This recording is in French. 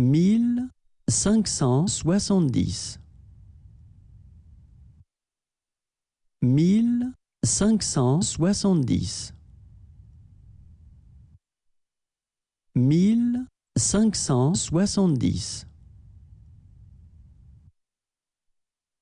mille cinq cent soixante-dix mille cinq cent soixante-dix mille cinq cent soixante-dix